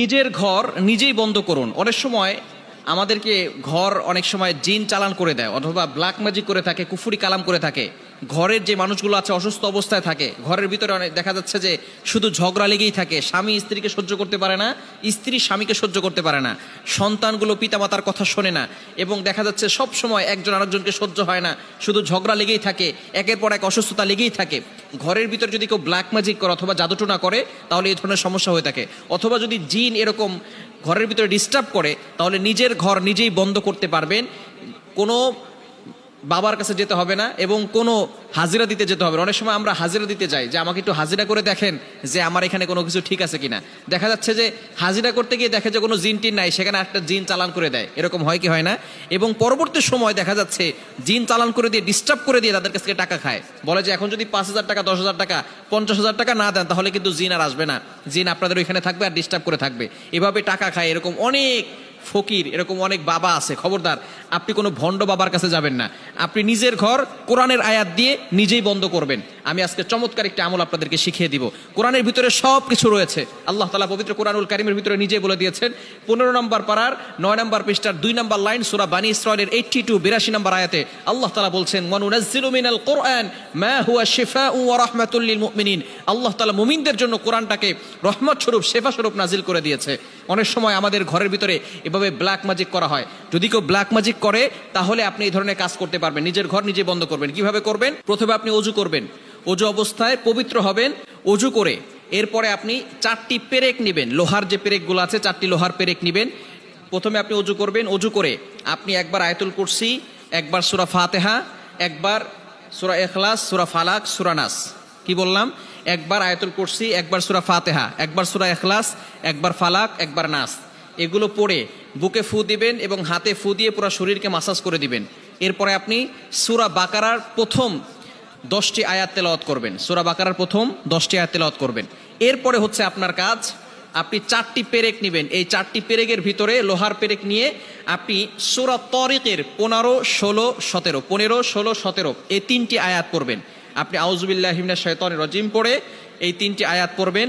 নিজের ঘর নিজেই বন্ধ করুন অনেক সময় আমাদেরকে ঘর অনেক সময় জিন চালান করে দেয় অথবা ব্ল্যাক ম্যাজিক করে থাকে কুফুরি কালাম করে থাকে ঘরের যে মানুষগুলো আছে অসুস্থ অবস্থায় থাকে ঘরের ভিতরে অনেক দেখা যাচ্ছে যে শুধু ঝগড়া লেগেই থাকে স্বামী স্ত্রীকে সহ্য করতে পারে না স্ত্রী স্বামীকে সহ্য করতে পারে না সন্তানগুলো পিতামাতার কথা শোনে না এবং দেখা যাচ্ছে সব সময় একজন আরেকজনকে সহ্য হয় না শুধু ঝগড়া লেগেই থাকে একের পর এক অসুস্থতা লেগেই থাকে ঘরের ভিতরে যদি কেউ ব্ল্যাক ম্যাজিক করে অথবা জাদুটোনা করে তাহলে এই ধরনের সমস্যা হয়ে থাকে অথবা যদি জিন এরকম ঘরের ভিতরে ডিস্টার্ব করে তাহলে নিজের ঘর নিজেই বন্ধ করতে পারবেন কোনো বাবার কাছে যেতে হবে না এবং কোনো হাজিরা দিতে যেতে হবে না অনেক সময় আমরা হাজিরা দিতে যাই যে আমাকে একটু হাজিরা করে দেখেন যে আমার এখানে কোনো কিছু ঠিক আছে কিনা দেখা যাচ্ছে যে হাজিরা করতে গিয়ে দেখে যে কোনো জিন টিন নাই সেখানে একটা জিন চালান করে দেয় এরকম হয় কি হয় না এবং পরবর্তী সময় দেখা যাচ্ছে জিন চালান করে দিয়ে ডিস্টার্ব করে দিয়ে তাদের কাছ থেকে টাকা খায় বলে যে এখন যদি পাঁচ হাজার টাকা দশ হাজার টাকা পঞ্চাশ হাজার টাকা না দেন তাহলে কিন্তু জিন আর আসবে না জিন আপনাদের ওইখানে থাকবে আর ডিস্টার্ব করে থাকবে এভাবে টাকা খায় এরকম অনেক ফকির এরকম অনেক বাবা আছে খবরদার আপনি কোনো ভণ্ড বাবার কাছে যাবেন না আপনি নিজের ঘর কোরআনের আয়াত দিয়ে নিজেই বন্ধ করবেন আমি আজকে চমৎকার একটা আমল আপনাদেরকে শিখিয়ে দিব কোরআনের ভিতরে সব কিছু রয়েছে আল্লাহ তালা পবিত্র কোরআনুল কারিমের ভিতরে নিজেই বলে দিয়েছেন পনেরো নম্বর পাড়ার নয় নম্বর পৃষ্ঠার দুই নম্বর লাইন সুরা বানী ইসরায়েলের এইটটি টু বিরাশি নম্বর আয়াতে আল্লাহ তালা বলছেন মিনাল কোরআন মা হুয়া শেফা উ রহমাতুল্লিল মুমিনিন আল্লাহ তালা মুমিনদের জন্য কোরআনটাকে রহমত স্বরূপ শেফা স্বরূপ নাজিল করে দিয়েছে অনেক সময় আমাদের ঘরের ভিতরে কিভাবে ব্ল্যাক ম্যাজিক করা হয় যদি কেউ ব্ল্যাক ম্যাজিক করে তাহলে আপনি এই ধরনের কাজ করতে পারবেন নিজের ঘর নিজে বন্ধ করবেন কিভাবে করবেন প্রথমে আপনি অজু করবেন অজু অবস্থায় পবিত্র হবেন অজু করে এরপরে আপনি চারটি পেরেক নেবেন লোহার যে পেরেকগুলো আছে চারটি লোহার পেরেক নেবেন প্রথমে আপনি অজু করবেন অজু করে আপনি একবার আয়তুল কুরসি একবার সুরা ফাতেহা একবার সুরা এখলাস সুরা ফালাক সুরা নাস কি বললাম একবার আয়তুল কুরসি একবার সুরা ফাতেহা একবার সুরা এখলাস একবার ফালাক একবার নাস এগুলো পড়ে বুকে ফু দিবেন এবং হাতে ফু দিয়ে পুরো শরীরকে মাসাজ করে দিবেন এরপরে আপনি সুরা বাকারার প্রথম দশটি আয়াত তেলাওয়াত করবেন সুরা বাকারার প্রথম দশটি আয়াত তেলাওয়াত করবেন এরপরে হচ্ছে আপনার কাজ আপনি চারটি পেরেক নেবেন এই চারটি পেরেকের ভিতরে লোহার পেরেক নিয়ে আপনি সুরা তরিকের পনেরো ষোলো সতেরো পনেরো ষোলো সতেরো এই তিনটি আয়াত পড়বেন আপনি আউজুবিল্লাহ হিমনা শৈতন রজিম পড়ে এই তিনটি আয়াত পড়বেন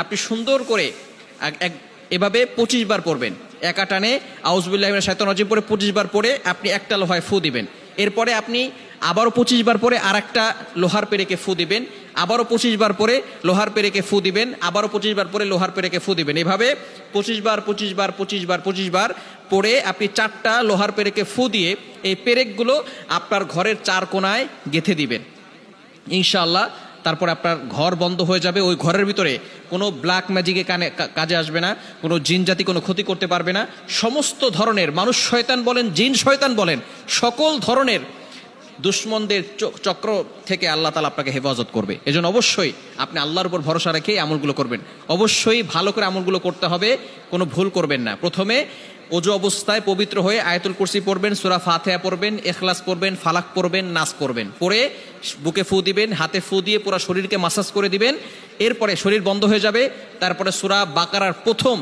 আপনি সুন্দর করে এক এভাবে পঁচিশ বার পড়বেন একা টানে আউজবুল্লাহ শায়তন অজিম পরে পঁচিশ বার পরে আপনি একটা লোহায় ফু দিবেন এরপরে আপনি আবারও পঁচিশ বার পরে আর একটা লোহার পেরেকে ফু দিবেন আবারও পঁচিশ বার পরে লোহার পেরেকে ফু দিবেন আবারও পঁচিশ বার পরে লোহার পেরেকে ফু দিবেন এভাবে পঁচিশ বার পঁচিশ বার পঁচিশ বার পঁচিশ বার পরে আপনি চারটা লোহার পেরেকে ফু দিয়ে এই পেরেকগুলো আপনার ঘরের চার কোনায় গেঁথে দিবেন ইনশাল্লাহ তারপর আপনার ঘর বন্ধ হয়ে যাবে ওই ঘরের ভিতরে কোনো ব্ল্যাক ম্যাজিকে কানে কাজে আসবে না কোনো জিন জাতি কোনো ক্ষতি করতে পারবে না সমস্ত ধরনের মানুষ শয়তান বলেন জিন শয়তান বলেন সকল ধরনের দুশ্মনদের চক্র থেকে আল্লাহ তালা আপনাকে হেফাজত করবে এজন্য অবশ্যই আপনি আল্লাহর উপর ভরসা রেখে আমলগুলো করবেন অবশ্যই ভালো করে আমলগুলো করতে হবে কোনো ভুল করবেন না প্রথমে অজু অবস্থায় পবিত্র হয়ে আয়তুল কুরসি পড়বেন সুরা ফাথেয়া পড়বেন এখলাস পড়বেন ফালাক পড়বেন নাচ করবেন পরে বুকে ফু দিবেন হাতে ফু দিয়ে পুরো শরীরকে মাসাজ করে দিবেন এরপরে শরীর বন্ধ হয়ে যাবে তারপরে সুরা বাকারার প্রথম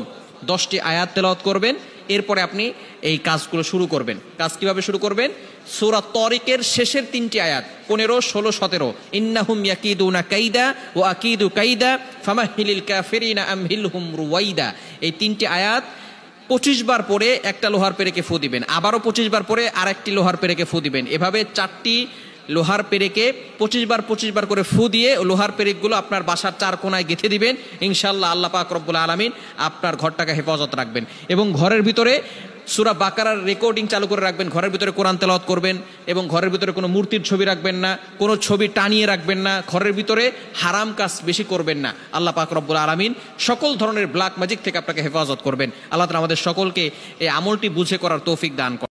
দশটি আয়াত তেলাওয়াত করবেন এরপরে আপনি এই কাজগুলো শুরু করবেন কাজ কিভাবে শুরু করবেন সুরা তরিকের শেষের তিনটি আয়াত পনেরো ষোলো সতেরো ইন্নাহুম ইয়াকিদু কাইদা ও আকিদু কাইদা ফামাহিলিল কাফেরিনা আমহিল হুম রুয়াইদা এই তিনটি আয়াত পঁচিশ বার পরে একটা লোহার পেরেকে ফু দিবেন আবারও পঁচিশ বার পরে আর একটি লোহার পেরেকে ফু দিবেন এভাবে চারটি লোহার পেরেকে পঁচিশ বার পঁচিশ বার করে ফু দিয়ে লোহার পেরেকগুলো আপনার বাসার চার কোনায় গেঁথে দিবেন ইনশাল্লাহ আল্লাহ রব্বুল আলমিন আপনার ঘরটাকে হেফাজত রাখবেন এবং ঘরের ভিতরে সুরা বাকারার রেকর্ডিং চালু করে রাখবেন ঘরের ভিতরে কোরআন তেলাওয়াত করবেন এবং ঘরের ভিতরে কোনো মূর্তির ছবি রাখবেন না কোনো ছবি টানিয়ে রাখবেন না ঘরের ভিতরে হারাম কাজ বেশি করবেন না আল্লাহ পাক রব্বুল আলমিন সকল ধরনের ব্ল্যাক ম্যাজিক থেকে আপনাকে হেফাজত করবেন আল্লাহ তালা আমাদের সকলকে এই আমলটি বুঝে করার তৌফিক দান করেন